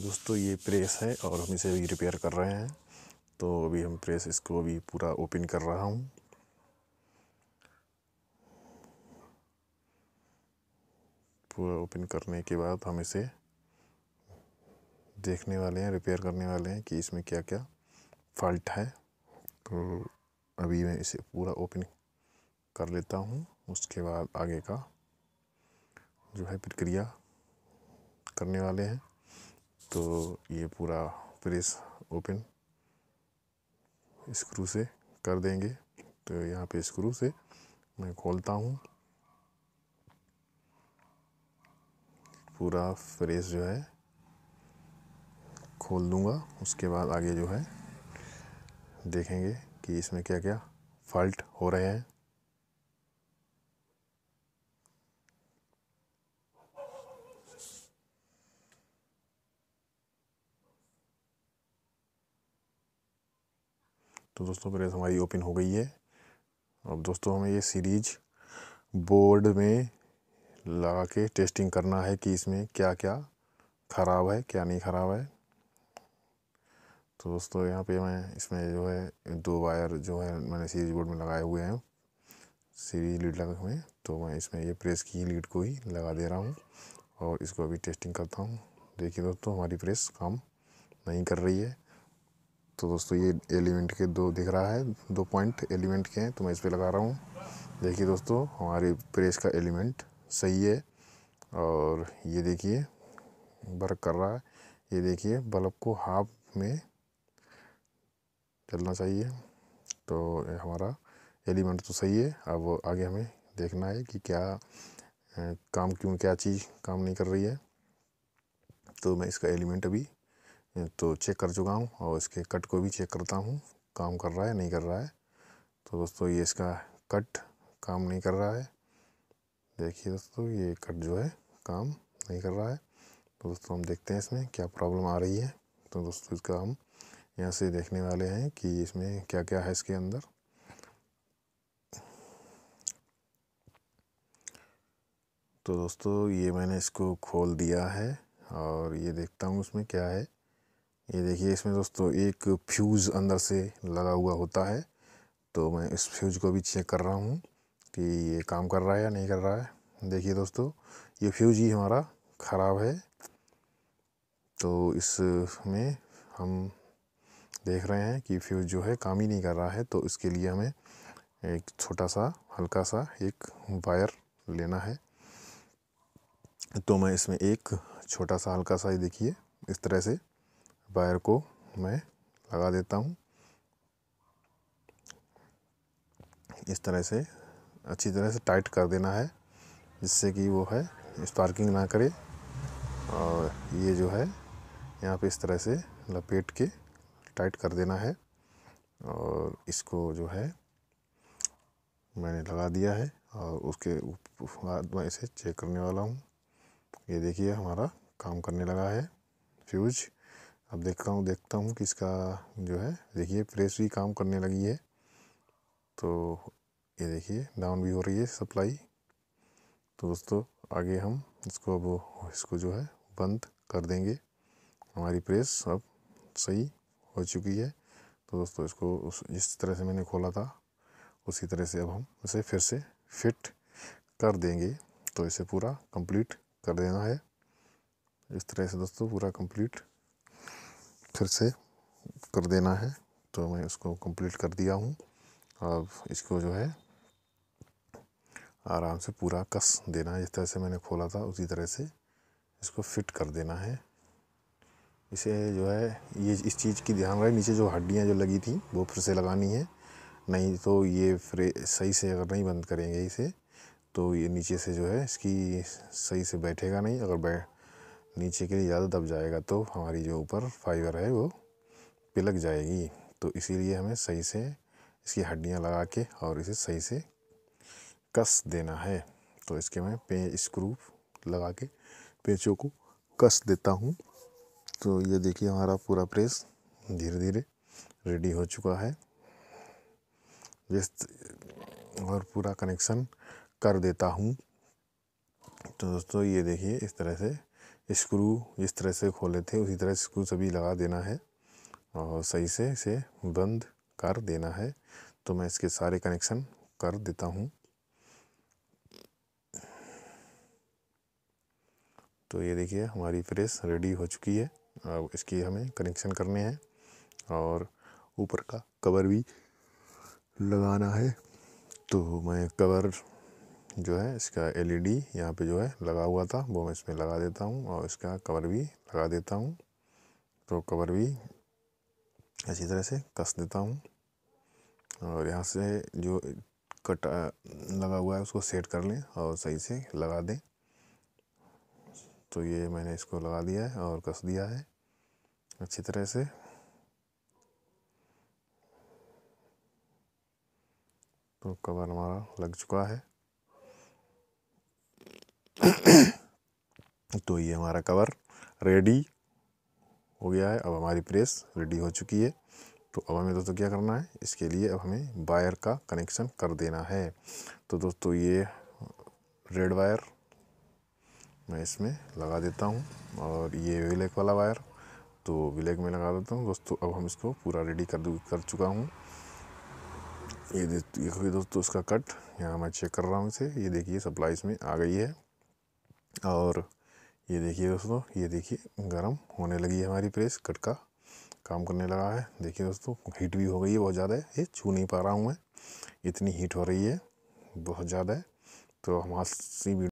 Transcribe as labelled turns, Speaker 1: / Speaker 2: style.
Speaker 1: दोस्तों ये प्रेस है और हम इसे अभी रिपेयर कर रहे हैं तो अभी हम प्रेस इसको अभी पूरा ओपन कर रहा हूँ पूरा ओपन करने के बाद हम इसे देखने वाले हैं रिपेयर करने वाले हैं कि इसमें क्या क्या फॉल्ट है तो अभी मैं इसे पूरा ओपन कर लेता हूँ उसके बाद आगे का जो है प्रक्रिया करने वाले हैं तो ये पूरा प्रेस ओपन स्क्रू से कर देंगे तो यहाँ पे स्क्रू से मैं खोलता हूँ पूरा फ्रेस जो है खोल दूँगा उसके बाद आगे जो है देखेंगे कि इसमें क्या क्या फॉल्ट हो रहे हैं तो दोस्तों प्रेस हमारी ओपन हो गई है अब दोस्तों हमें ये सीरीज बोर्ड में लगा के टेस्टिंग करना है कि इसमें क्या क्या ख़राब है क्या नहीं ख़राब है तो दोस्तों यहाँ पे मैं इसमें जो है दो वायर जो है मैंने सीरीज बोर्ड में लगाए हुए हैं सीरीज लीड लगा हुए तो मैं इसमें ये प्रेस की लीड को ही लगा दे रहा हूँ और इसको अभी टेस्टिंग करता हूँ देखिए दोस्तों हमारी प्रेस काम नहीं कर रही है तो दोस्तों ये एलिमेंट के दो दिख रहा है दो पॉइंट एलिमेंट के हैं तो मैं इस पर लगा रहा हूँ देखिए दोस्तों हमारी प्रेस का एलिमेंट सही है और ये देखिए वर्क कर रहा है ये देखिए बल्ब को हाफ में चलना चाहिए तो हमारा एलिमेंट तो सही है अब आगे हमें देखना है कि क्या काम क्यों क्या चीज़ काम नहीं कर रही है तो मैं इसका एलिमेंट अभी तो चेक कर चुका हूँ और इसके कट को भी चेक करता हूँ काम कर रहा है नहीं कर रहा है तो दोस्तों ये इसका कट काम नहीं कर रहा है देखिए दोस्तों ये कट जो है काम नहीं कर रहा है तो दोस्तों हम देखते हैं इसमें क्या प्रॉब्लम आ रही है तो दोस्तों इसका हम यहाँ से देखने वाले हैं कि इसमें क्या क्या है इसके अंदर तो दोस्तों ये मैंने इसको खोल दिया है और ये देखता हूँ उसमें क्या है ये देखिए इसमें दोस्तों एक फ्यूज़ अंदर से लगा हुआ होता है तो मैं इस फ्यूज़ को भी चेक कर रहा हूँ कि ये काम कर रहा है या नहीं कर रहा है देखिए दोस्तों ये फ्यूज़ ही हमारा ख़राब है तो इसमें हम देख रहे हैं कि फ्यूज़ जो है काम ही नहीं कर रहा है तो इसके लिए हमें एक छोटा सा हल्का सा एक वायर लेना है तो मैं इसमें एक छोटा सा हल्का सा ही देखिए इस तरह से वायर को मैं लगा देता हूँ इस तरह से अच्छी तरह से टाइट कर देना है जिससे कि वो है स्पार्किंग ना करे और ये जो है यहाँ पे इस तरह से लपेट के टाइट कर देना है और इसको जो है मैंने लगा दिया है और उसके बाद मैं इसे चेक करने वाला हूँ ये देखिए हमारा काम करने लगा है फ्यूज़ अब देखता हूँ देखता हूँ कि इसका जो है देखिए प्रेस भी काम करने लगी है तो ये देखिए डाउन भी हो रही है सप्लाई तो दोस्तों आगे हम इसको अब इसको जो है बंद कर देंगे हमारी प्रेस अब सही हो चुकी है तो दोस्तों इसको उस जिस तरह से मैंने खोला था उसी तरह से अब हम इसे फिर से फिट कर देंगे तो इसे पूरा कंप्लीट कर देना है इस तरह से दोस्तों पूरा कंप्लीट फिर से कर देना है तो मैं उसको कंप्लीट कर दिया हूँ अब इसको जो है आराम से पूरा कस देना है जिस तरह से मैंने खोला था उसी तरह से इसको फिट कर देना है इसे जो है ये इस चीज़ की ध्यान रहे नीचे जो हड्डियाँ जो लगी थी वो फिर से लगानी है नहीं तो ये फ्रे सही से अगर नहीं बंद करेंगे इसे तो ये नीचे से जो है इसकी सही से बैठेगा नहीं अगर बैठ नीचे के लिए ज़्यादा दब जाएगा तो हमारी जो ऊपर फाइबर है वो पिलक जाएगी तो इसीलिए हमें सही से इसकी हड्डियाँ लगा के और इसे सही से कस देना है तो इसके मैं पे स्क्रू लगा के पेचों को कस देता हूँ तो ये देखिए हमारा पूरा प्रेस धीरे धीरे रेडी हो चुका है जिस और पूरा कनेक्शन कर देता हूँ तो दोस्तों ये देखिए इस तरह से स्क्रू इस तरह से खोले थे उसी तरह स्क्रू सभी लगा देना है और सही से इसे बंद कर देना है तो मैं इसके सारे कनेक्शन कर देता हूँ तो ये देखिए हमारी प्रेस रेडी हो चुकी है अब इसकी हमें कनेक्शन करने हैं और ऊपर का कवर भी लगाना है तो मैं कवर जो है इसका एलईडी ई e यहाँ पर जो है लगा हुआ था वो मैं इसमें लगा देता हूँ और इसका कवर भी लगा देता हूँ तो कवर भी अच्छी तरह से कस देता हूँ और यहाँ से जो कट लगा हुआ है उसको सेट कर लें और सही से लगा दें तो ये मैंने इसको लगा दिया है और कस दिया है अच्छी तरह से तो कवर हमारा लग चुका है तो ये हमारा कवर रेडी हो गया है अब हमारी प्रेस रेडी हो चुकी है तो अब हमें दोस्तों क्या करना है इसके लिए अब हमें वायर का कनेक्शन कर देना है तो दोस्तों ये रेड वायर मैं इसमें लगा देता हूँ और ये ब्लैक वाला वायर तो ब्लैक में लगा देता हूँ दोस्तों अब हम इसको पूरा रेडी कर कर चुका हूँ ये देखिए दोस्तों इसका कट यहाँ मैं चेक कर रहा हूँ इसे ये देखिए सप्लाई इसमें आ गई है और ये देखिए दोस्तों ये देखिए गर्म होने लगी है हमारी प्रेस कट का काम करने लगा है देखिए दोस्तों हीट भी हो गई है बहुत ज़्यादा ये छू नहीं पा रहा हूँ मैं इतनी हीट हो रही है बहुत ज़्यादा है तो हमारी